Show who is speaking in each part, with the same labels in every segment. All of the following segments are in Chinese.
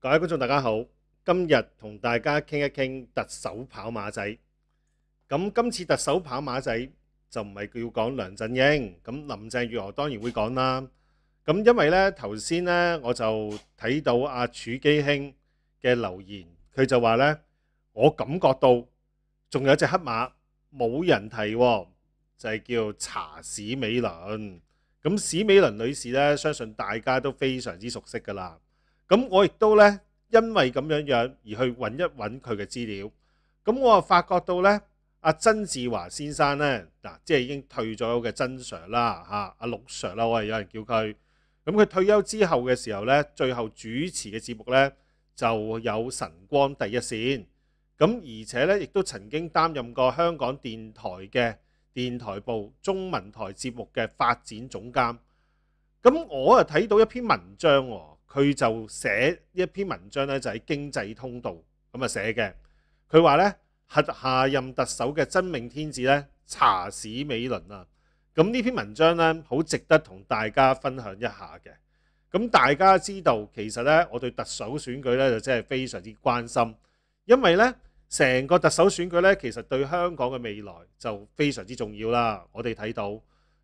Speaker 1: 各位觀眾，大家好！今日同大家傾一傾特首跑馬仔。咁今次特首跑馬仔就唔係叫講梁振英，咁林鄭月娥當然會講啦。咁因為咧頭先咧我就睇到阿儲基興嘅留言，佢就話咧我感覺到仲有隻黑馬冇人提，就係叫查史美倫。咁史美倫女士咧，相信大家都非常之熟悉噶啦。咁我亦都咧，因為咁樣樣而去揾一揾佢嘅資料。咁我啊發覺到咧，阿曾志華先生咧嗱，即係已經退咗嘅曾 Sir 啦嚇，阿陸 Sir 啦，我係有人叫佢。咁佢退休之後嘅時候咧，最後主持嘅節目咧就有晨光第一線。咁而且咧，亦都曾經擔任過香港電台嘅電台部中文台節目嘅發展總監。咁我啊睇到一篇文章喎。佢就寫一篇文章咧，就喺經濟通道咁啊寫嘅。佢話咧，核下任特首嘅真命天子咧，查史美倫啊。咁呢篇文章咧，好值得同大家分享一下嘅。咁大家知道，其實咧，我對特首選舉咧，就真係非常之關心，因為咧，成個特首選舉咧，其實對香港嘅未來就非常之重要啦。我哋睇到，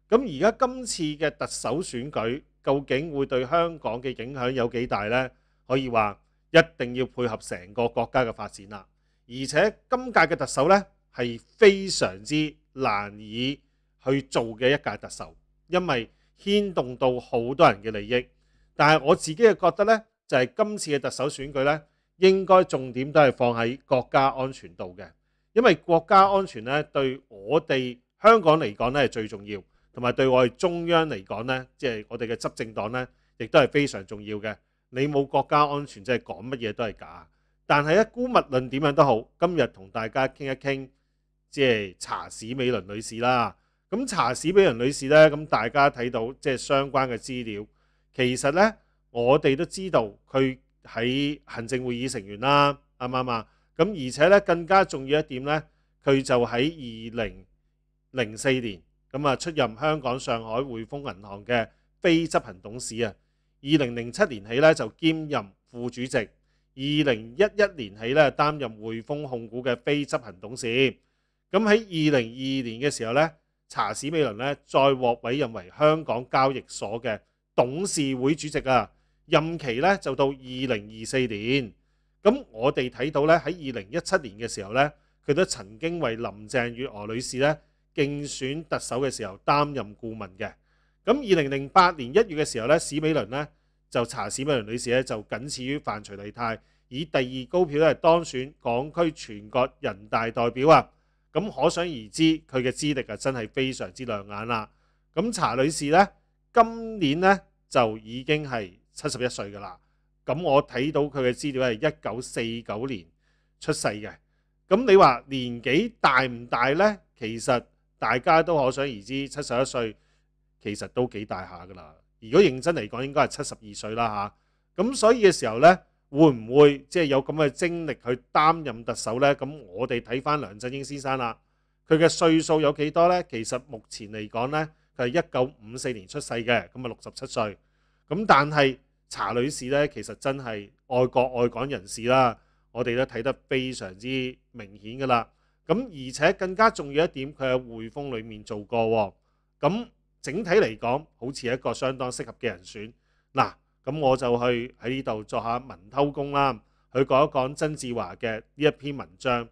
Speaker 1: 咁而家今次嘅特首選舉。究竟會對香港嘅影響有幾大呢？可以話一定要配合成個國家嘅發展啦。而且今屆嘅特首呢，係非常之難以去做嘅一屆特首，因為牽動到好多人嘅利益。但系我自己嘅覺得呢，就係今次嘅特首選舉呢，應該重點都係放喺國家安全度嘅，因為國家安全呢，對我哋香港嚟講呢，係最重要。同埋對我哋中央嚟講呢，即係我哋嘅執政黨呢，亦都係非常重要嘅。你冇國家安全，即係講乜嘢都係假。但係一孤物論點樣都好，今日同大家傾一傾，即係查史美倫女士啦。咁查史美倫女士呢，咁大家睇到即係相關嘅資料。其實呢，我哋都知道佢喺行政會議成員啦，啱唔啱啊？咁而且呢，更加重要一點呢，佢就喺二零零四年。咁啊，出任香港上海匯豐銀行嘅非執行董事啊，二零零七年起咧就兼任副主席，二零一一年起咧擔任匯豐控股嘅非執行董事。咁喺二零二二年嘅時候咧，查士美倫咧再獲委任為香港交易所嘅董事會主席啊，任期咧就到二零二四年。咁我哋睇到咧喺二零一七年嘅時候咧，佢都曾經為林鄭月娥女士咧。競選特首嘅時候擔任顧問嘅，咁二零零八年一月嘅時候咧，史美倫咧就查史美倫女士咧就僅次於范徐麗泰，以第二高票咧當選港區全國人大代表啊，咁可想而知佢嘅資歷啊真係非常之亮眼啦。咁查女士咧今年咧就已經係七十一歲㗎啦，咁我睇到佢嘅資料係一九四九年出世嘅，咁你話年紀大唔大咧？其實大家都可想而知，七十一歲其實都幾大下噶啦。如果認真嚟講，應該係七十二歲啦嚇。咁所以嘅時候呢，會唔會即係有咁嘅精力去擔任特首呢？咁我哋睇翻梁振英先生啦，佢嘅歲數有幾多呢？其實目前嚟講呢，佢係一九五四年出世嘅，咁啊六十七歲。咁但係查女士呢，其實真係愛國愛港人士啦，我哋都睇得非常之明顯噶啦。咁而且更加重要一點，佢喺匯豐裏面做過喎。咁整體嚟講，好似一個相當適合嘅人選嗱。咁我就去喺呢度作下文偷工啦，去講一講曾志華嘅呢一篇文章。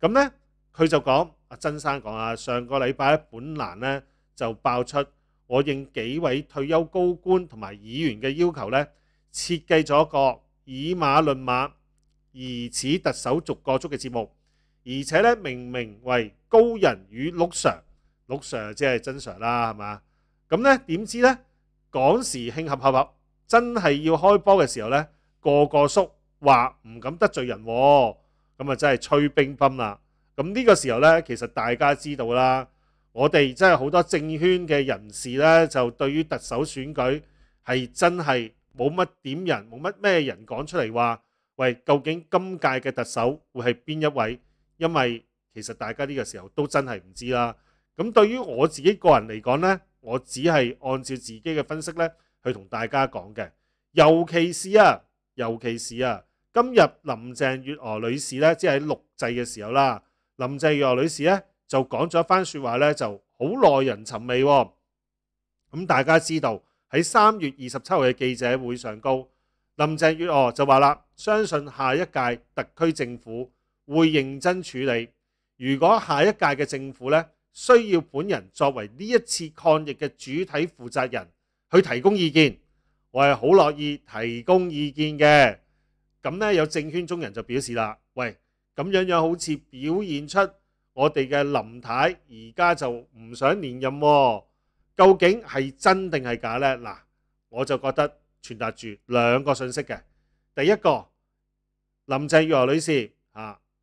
Speaker 1: 咁呢，佢就講阿曾生講啊，上個禮拜本欄呢就爆出，我應幾位退休高官同埋議員嘅要求呢，設計咗個以馬論馬而此特首逐個足嘅節目。而且咧，明明為高人與碌 Sir 即係真 Sir 啦，係嘛？咁咧點知咧，趕時興合合合，真係要開波嘅時候咧，個個叔話唔敢得罪人，咁啊真係吹冰潑啦！咁呢個時候咧，其實大家知道啦，我哋真係好多政圈嘅人士咧，就對於特首選舉係真係冇乜點人，冇乜咩人講出嚟話，喂，究竟今屆嘅特首會係邊一位？因為其實大家呢個時候都真係唔知啦。咁對於我自己個人嚟講呢，我只係按照自己嘅分析呢去同大家講嘅。尤其是啊，尤其是啊，今日林鄭月娥女士呢，即係錄製嘅時候啦，林鄭月娥女士呢，就講咗一番説話呢，就好耐人尋味。咁大家知道喺三月二十七號嘅記者會上，高林鄭月娥就話啦：相信下一屆特區政府。會認真處理。如果下一屆嘅政府咧需要本人作為呢一次抗疫嘅主体負責人去提供意見，我係好樂意提供意見嘅。咁咧有政圈中人就表示啦：，喂，咁樣樣好似表現出我哋嘅林太而家就唔想連任喎。究竟係真定係假咧？嗱，我就覺得傳達住兩個信息嘅。第一個，林鄭月娥女士啊。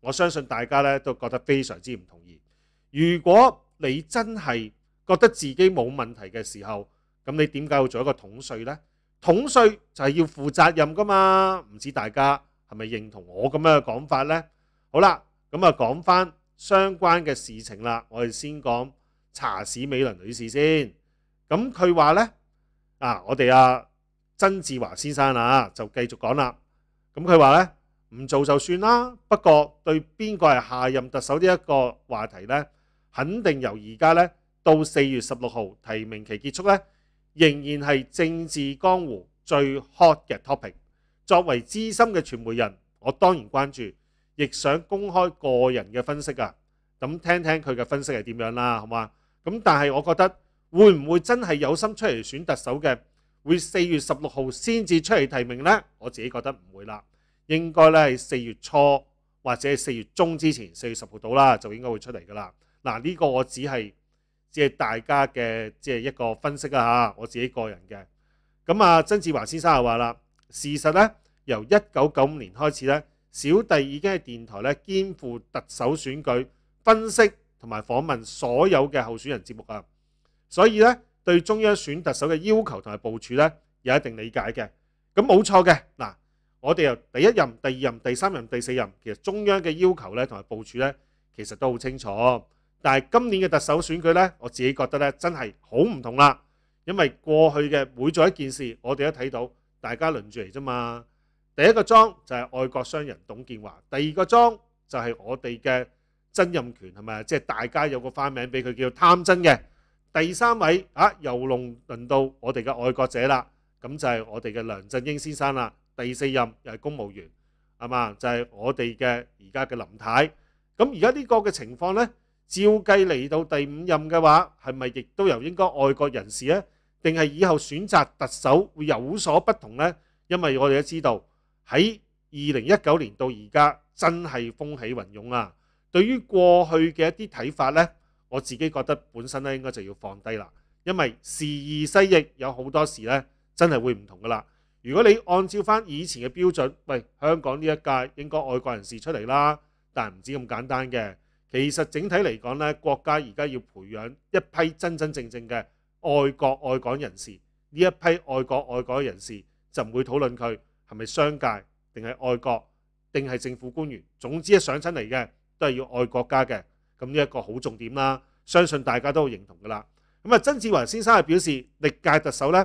Speaker 1: 我相信大家咧都覺得非常之唔同意。如果你真係覺得自己冇問題嘅時候，咁你點解要做一個統帥呢？統帥就係要負責任噶嘛，唔知大家係咪認同我咁樣嘅講法呢？好啦，咁啊講翻相關嘅事情啦，我哋先講查史美倫女士先。咁佢話呢，啊，我哋啊曾志華先生啊，就繼續講啦。咁佢話呢。唔做就算啦。不過對邊個係下任特首呢一個話題咧，肯定由而家咧到四月十六號提名期結束咧，仍然係政治江湖最 hot 嘅 topic。作為資深嘅傳媒人，我當然關注，亦想公開個人嘅分析㗎。咁聽聽佢嘅分析係點樣啦，好嘛？咁但係我覺得會唔會真係有心出嚟選特首嘅，會四月十六號先至出嚟提名呢？我自己覺得唔會啦。應該咧係四月初或者四月中之前，四月十號到啦，就應該會出嚟噶啦。嗱，呢個我只係只係大家嘅即係一個分析啊嚇，我自己個人嘅。咁啊，曾志華先生又話啦，事實咧由一九九五年開始咧，小弟已經喺電台咧肩負特首選舉分析同埋訪問所有嘅候選人節目啊。所以咧對中央選特首嘅要求同埋部署咧有一定理解嘅。咁冇錯嘅嗱。我哋由第一任、第二任、第三任、第四任，其實中央嘅要求咧同埋部署咧，其實都好清楚。但係今年嘅特首選舉咧，我自己覺得咧，真係好唔同啦。因為過去嘅每做一件事，我哋都睇到大家輪住嚟啫嘛。第一個莊就係愛國商人董建華，第二個莊就係我哋嘅曾蔭權係咪即係大家有個花名俾佢叫貪真嘅。第三位啊，又輪到我哋嘅愛國者啦，咁就係我哋嘅梁振英先生啦。第四任又係公務員係嘛？就係我哋嘅而家嘅林太。咁而家呢個嘅情況呢，照計嚟到第五任嘅話，係咪亦都由應該外國人士呢？定係以後選擇特首會有所不同呢？因為我哋都知道喺二零一九年到而家真係風起雲涌啊！對於過去嘅一啲睇法呢，我自己覺得本身咧應該就要放低啦，因為時移西易，有好多事呢真係會唔同噶啦。如果你按照翻以前嘅標準，喂，香港呢一屆應該外國人士出嚟啦，但唔止咁簡單嘅。其實整體嚟講咧，國家而家要培養一批真真正正嘅愛國愛港人士。呢一批愛國愛港人士就唔會討論佢係咪商界，定係外國，定係政府官員。總之一上親嚟嘅都係要愛國家嘅。咁呢一個好重點啦，相信大家都認同㗎啦。咁啊，曾志華先生係表示歷屆特首咧。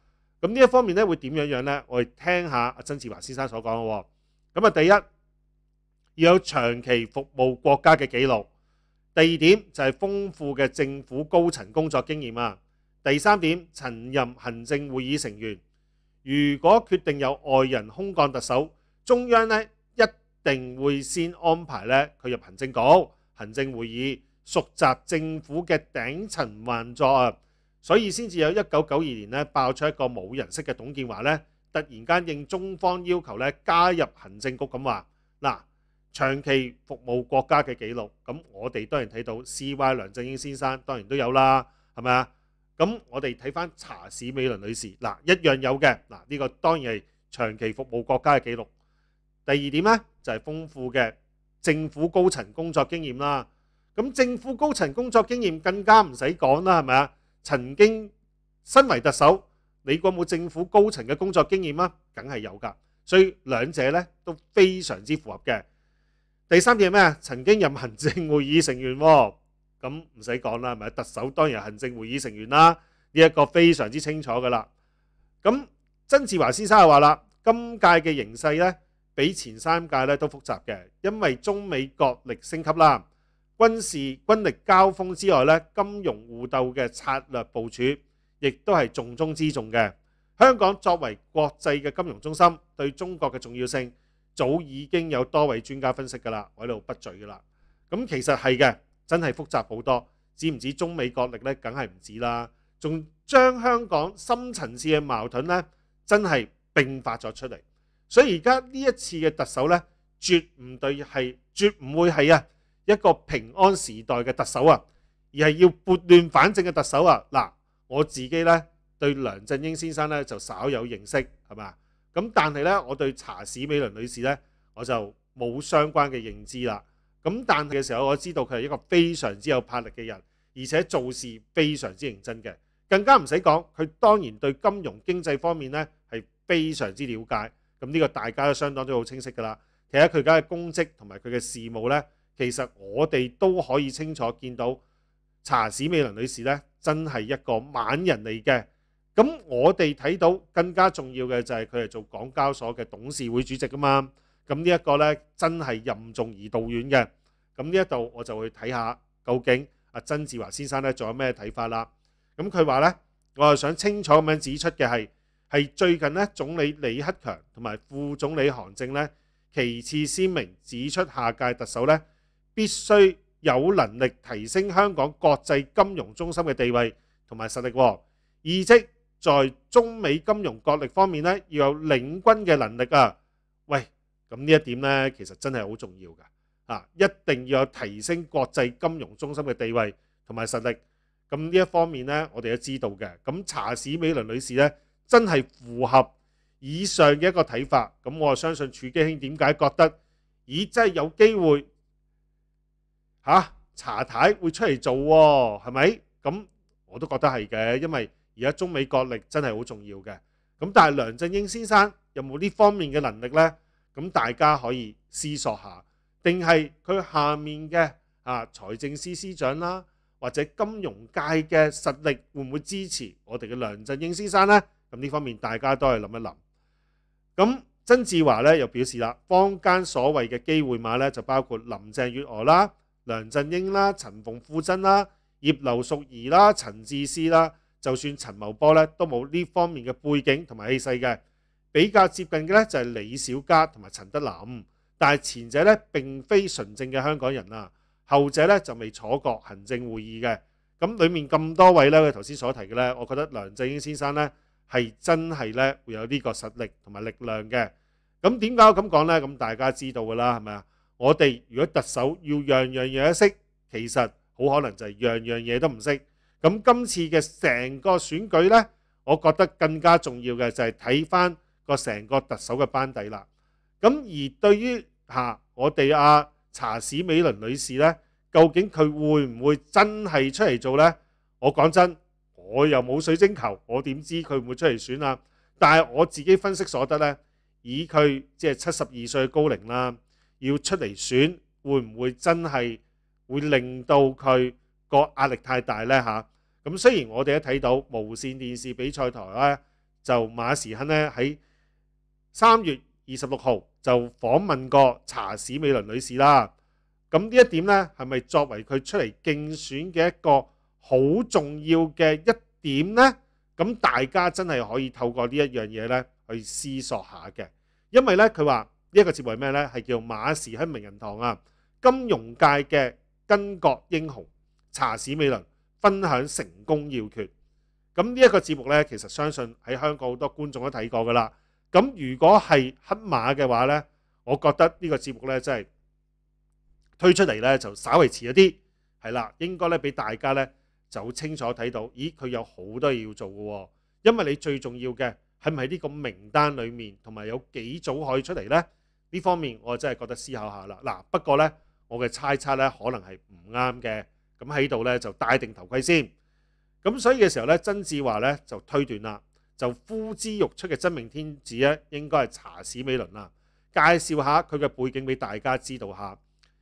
Speaker 1: 咁呢一方面咧會點樣樣咧？我哋聽下阿曾志華先生所講喎。咁啊，第一要有長期服務國家嘅記錄；第二點就係豐富嘅政府高層工作經驗啊；第三點曾任行政會議成員。如果決定有外人空降特首，中央咧一定會先安排咧佢入行政局、行政會議，熟習政府嘅頂層運作啊。所以先至有一九九二年咧爆出一個冇人識嘅董建華咧，突然間應中方要求咧加入行政局咁話嗱，長期服務國家嘅記錄咁，我哋當然睇到 C Y 梁振英先生當然都有啦，係咪啊？咁我哋睇翻查士美倫女士嗱一樣有嘅嗱呢個當然係長期服務國家嘅記錄。第二點咧就係豐富嘅政府高層工作經驗啦。咁政府高層工作經驗更加唔使講啦，係咪啊？曾經身為特首，你國冇政府高層嘅工作經驗嗎？梗係有㗎，所以兩者咧都非常之符合嘅。第三點係咩？曾經任行政會議成員，咁唔使講啦，咪特首當然行政會議成員啦，呢一個非常之清楚㗎啦。咁曾志華先生又話啦，今屆嘅形勢咧比前三屆咧都複雜嘅，因為中美角力升級啦。軍事軍力交鋒之外咧，金融互鬥嘅策略部署亦都係重中之重嘅。香港作為國際嘅金融中心，對中國嘅重要性早已經有多位專家分析㗎啦，我喺度不罪㗎啦。咁其實係嘅，真係複雜好多，指唔指中美角力咧？梗係唔止啦，仲將香港深層次嘅矛盾咧，真係並發咗出嚟。所以而家呢一次嘅特首咧，絕唔對係，絕唔會係啊！一個平安時代嘅特首啊，而係要撥亂反正嘅特首啊。嗱，我自己咧對梁振英先生咧就稍有認識，係嘛？咁但係咧，我對查史美倫女士咧我就冇相關嘅認知啦。咁但嘅時候，我知道佢係一個非常之有魄力嘅人，而且做事非常之認真嘅。更加唔使講，佢當然對金融經濟方面咧係非常之了解。咁呢個大家都相當都好清晰㗎啦。其實佢而家嘅公職同埋佢嘅事務咧。其實我哋都可以清楚見到查史美倫女士呢，真係一個猛人嚟嘅。咁我哋睇到更加重要嘅就係佢係做港交所嘅董事會主席噶嘛。咁呢一個呢，真係任重而道遠嘅。咁呢一度我就去睇下究竟阿曾志華先生呢，仲有咩睇法啦。咁佢話呢，我係想清楚咁樣指出嘅係係最近咧，總理李克強同埋副總理韓正咧，其次鮮明指出下屆特首咧。必須有能力提升香港國際金融中心嘅地位同埋實力，而即在中美金融角力方面咧，要有領軍嘅能力啊！喂，咁呢一點咧，其實真係好重要㗎啊！一定要有提升國際金融中心嘅地位同埋實力。咁呢一方面咧，我哋都知道嘅。咁查史美伦女士咧，真係符合以上嘅一個睇法。咁我相信储基兴点解覺得，而真係有機會。嚇，查太會出嚟做喎，係咪？咁我都覺得係嘅，因為而家中美國力真係好重要嘅。咁但係梁振英先生有冇呢方面嘅能力呢？咁大家可以思索下，定係佢下面嘅啊財政司司長啦，或者金融界嘅實力會唔會支持我哋嘅梁振英先生呢？咁呢方面大家都係諗一諗。咁曾志華呢又表示啦，坊間所謂嘅機會馬呢，就包括林鄭月娥啦。梁振英啦、陳逢富真啦、葉劉淑儀啦、陳志思啦，就算陳茂波咧都冇呢方面嘅背景同埋氣勢嘅，比較接近嘅咧就係李小加同埋陳德霖，但係前者咧並非純正嘅香港人啊，後者咧就未坐過行政會議嘅。咁裡面咁多位咧，佢頭先所提嘅咧，我覺得梁振英先生咧係真係咧會有呢個實力同埋力量嘅。咁點解咁講咧？咁大家知道噶啦，係咪啊？我哋如果特首要樣樣嘢識，其實好可能就係樣樣嘢都唔識。咁今次嘅成個選舉呢，我覺得更加重要嘅就係睇翻個成個特首嘅班底啦。咁而對於嚇我哋阿查史美倫女士呢，究竟佢會唔會真係出嚟做呢？我講真，我又冇水晶球，我點知佢會出嚟選啊？但係我自己分析所得呢，以佢即係七十二歲嘅高齡啦。要出嚟選，會唔會真係會令到佢個壓力太大呢？嚇！咁雖然我哋一睇到無線電視比賽台咧，就馬時亨咧喺三月二十六號就訪問過查士美倫女士啦。咁呢一點呢，係咪作為佢出嚟競選嘅一個好重要嘅一點呢？咁大家真係可以透過呢一樣嘢呢去思索下嘅，因為呢，佢話。呢一個節目係咩呢？係叫馬氏喺名人堂啊！金融界嘅巾幗英雄查史美倫分享成功要訣。咁呢一個節目呢，其實相信喺香港好多觀眾都睇過噶啦。咁如果係黑馬嘅話呢，我覺得呢個節目呢，真係推出嚟呢，就稍為遲一啲，係啦，應該呢，俾大家呢，就好清楚睇到，咦佢有好多嘢要做嘅喎。因為你最重要嘅係咪喺呢個名單裏面，同埋有幾組可以出嚟呢？呢方面我真係覺得思考下啦。嗱，不過呢，我嘅猜測呢可能係唔啱嘅。咁喺度呢就戴定頭盔先。咁所以嘅時候呢，曾志華呢就推斷啦，就呼之欲出嘅真命天子呢應該係查史美倫啦。介紹下佢嘅背景俾大家知道下。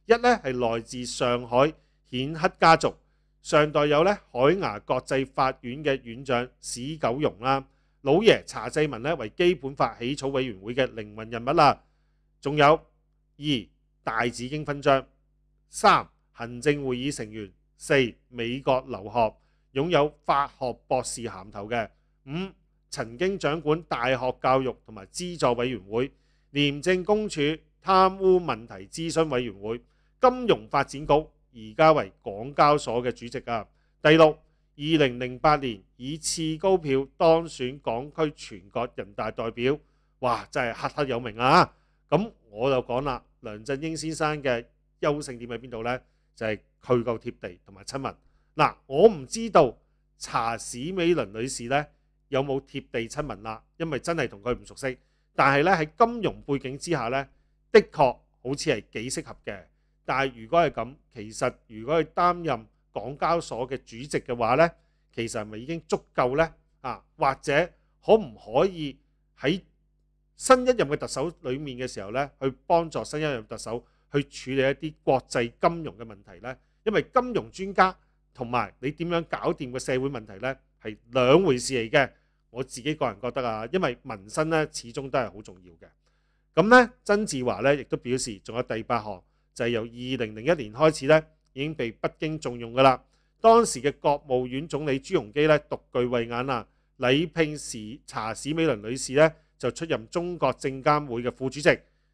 Speaker 1: 一呢係來自上海顯赫家族，上代有呢海牙國際法院嘅院長史久容啦，老爺查濟文咧為基本法起草委員會嘅靈魂人物啦。仲有二大紫荆勳章，三行政會議成員，四美國留學擁有法學博士銜頭嘅，五曾經掌管大學教育同埋資助委員會、廉政公署、貪污問題諮詢委員會、金融發展局，而家為港交所嘅主席啊。第六，二零零八年以次高票當選港區全國人大代表，哇！真係赫赫有名啊～咁我就講啦，梁振英先生嘅優勝點喺邊度呢？就係佢夠貼地同埋親民。嗱，我唔知道查史美倫女士呢有冇貼地親民啦，因為真係同佢唔熟悉。但係呢，喺金融背景之下呢，的確好似係幾適合嘅。但係如果係咁，其實如果佢擔任港交所嘅主席嘅話呢，其實係咪已經足夠呢？啊，或者可唔可以喺？新一任嘅特首裏面嘅時候咧，去幫助新一任特首去處理一啲國際金融嘅問題咧，因為金融專家同埋你點樣搞掂嘅社會問題咧，係兩回事嚟嘅。我自己個人覺得啊，因為民生咧，始終都係好重要嘅。咁咧，曾志華咧亦都表示，仲有第八項就係由二零零一年開始咧，已經被北京重用噶啦。當時嘅國務院總理朱榮基咧，獨具慧眼啊，禮聘時查史美倫女士咧。就出任中國證監會嘅副主席，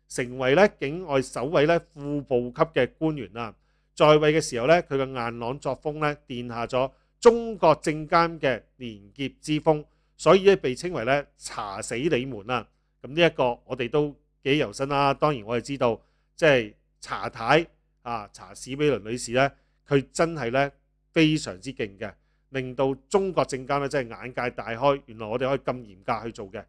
Speaker 1: 成為咧境外首位咧副部級嘅官員啦。在位嘅時候咧，佢嘅硬朗作風咧，殿下咗中國證監嘅廉潔之風，所以咧被稱為咧查死你們啦。咁呢一個我哋都幾有心啦。當然我哋知道即係查太啊查史比倫女士咧，佢真係咧非常之勁嘅，令到中國證監咧真係眼界大開，原來我哋可以咁嚴格去做嘅。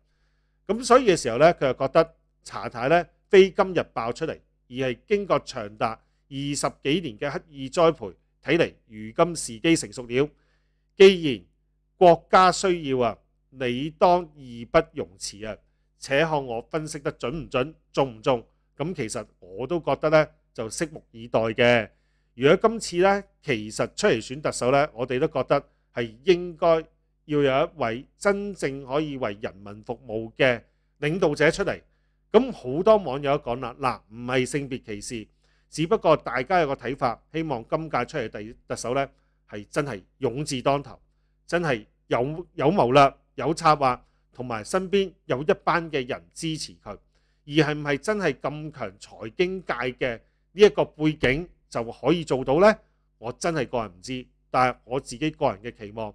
Speaker 1: 咁所以嘅時候咧，佢就覺得查太咧非今日爆出嚟，而係經過長達二十幾年嘅刻意栽培，睇嚟如今時機成熟了。既然國家需要啊，你當義不容辭啊，且看我分析得準唔準，中唔中？咁其實我都覺得咧，就拭目以待嘅。如果今次咧，其實出嚟選特首咧，我哋都覺得係應該。要有一位真正可以為人民服務嘅領導者出嚟，咁好多網友都講啦，嗱唔係性別歧視，只不過大家有個睇法，希望今屆出嚟第特首呢係真係勇字當頭，真係有有謀略、有策劃，同埋身邊有一班嘅人支持佢。而係唔係真係咁強財經界嘅呢一個背景就可以做到呢？我真係個人唔知，但係我自己個人嘅期望。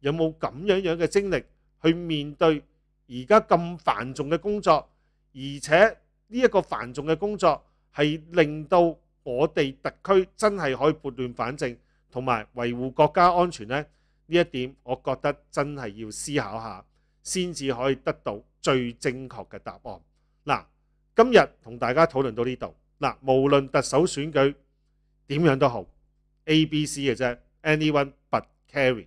Speaker 1: 有冇咁樣樣嘅精力去面對而家咁繁重嘅工作，而且呢一個繁重嘅工作係令到我哋特區真係可以撥亂反正，同埋維護國家安全呢？呢一點我覺得真係要思考下，先至可以得到最正確嘅答案。嗱，今日同大家討論到呢度。嗱，無論特首選舉點樣都好，A、B、C 嘅啫，anyone but Carrie。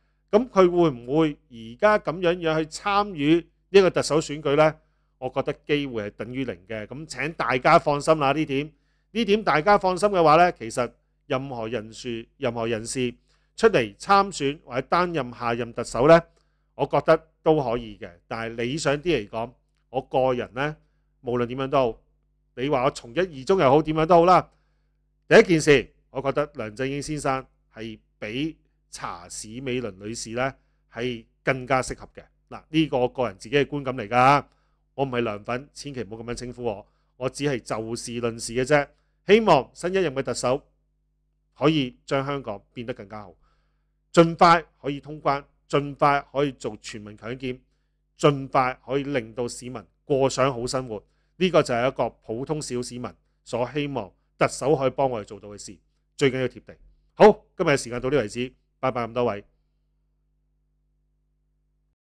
Speaker 1: 咁佢會唔會而家咁樣樣去參與呢個特首選舉呢？我覺得機會係等於零嘅。咁請大家放心啦，呢點呢點大家放心嘅話呢，其實任何人選、任何人士出嚟參選或者擔任下任特首呢，我覺得都可以嘅。但係理想啲嚟講，我個人呢，無論點樣都好，你話我從一而終又好，點樣都好啦。第一件事，我覺得梁振英先生係比。查史美伦女士咧系更加适合嘅嗱呢个个人自己嘅观感嚟噶，我唔系凉粉，千祈唔好咁样称呼我，我只系就事论事嘅啫。希望新一任嘅特首可以将香港变得更加好，尽快可以通关，尽快可以做全民强检，尽快可以令到市民过上好生活。呢个就系一个普通小市民所希望特首可以帮我哋做到嘅事，最紧要贴地。好，今日嘅时间到呢为止。拜拜咁多位。